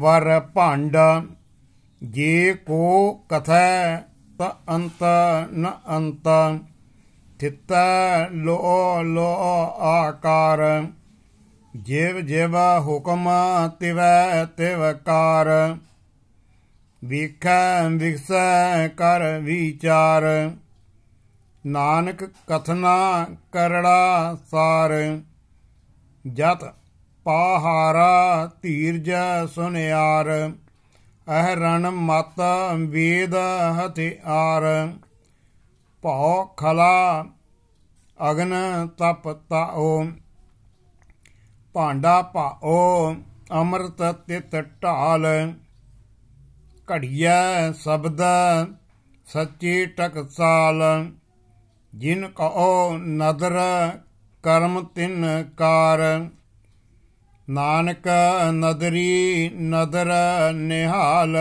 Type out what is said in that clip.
ਵਰ ਭੰਡ ਜੇ ਕੋ ਕਥੈ ਤ ਅੰਤ ਨ ਅੰਤ ਥਿਤ ਲੋ ਲੋ ਆਕਾਰ ਜਿਵ ਜਿਵ ਹੁਕਮ ਤਿਵੈ ਤਿਵਕਾਰ ਵਿਖੈ ਵਿਖਸੈ ਕਰ ਵਿਚਾਰ ਨਾਨਕ ਕਥਨਾ ਕਰੜਾ ਸਾਰ ਜਤ ਪਾਹਾਰਾ ਧੀਰਜ ਸੁਨਿਆਰ ਅਹ ਰਣ ਮਤ ਵੇਦ ਹਥਿਆਰ ਭਉ ਖਲਾ ਅਗਨ ਤਪ ਤਾਓ ਭਾਂਡਾ ਭਾਓ ਅੰਮ੍ਰਿਤ ਤਿਤ ਢਾਲ ਘੜੀਐ ਸ਼ਬਦ ਸੱਚੀ ਟਕਸਾਲ ਜਿਨ ਕਉ ਨਦਰ ਕਰਮ ਤਿਨ ਕਾਰ ਨਾਨਕ ਨਦਰੀ ਨਦਰ ਨਿਹਾਲ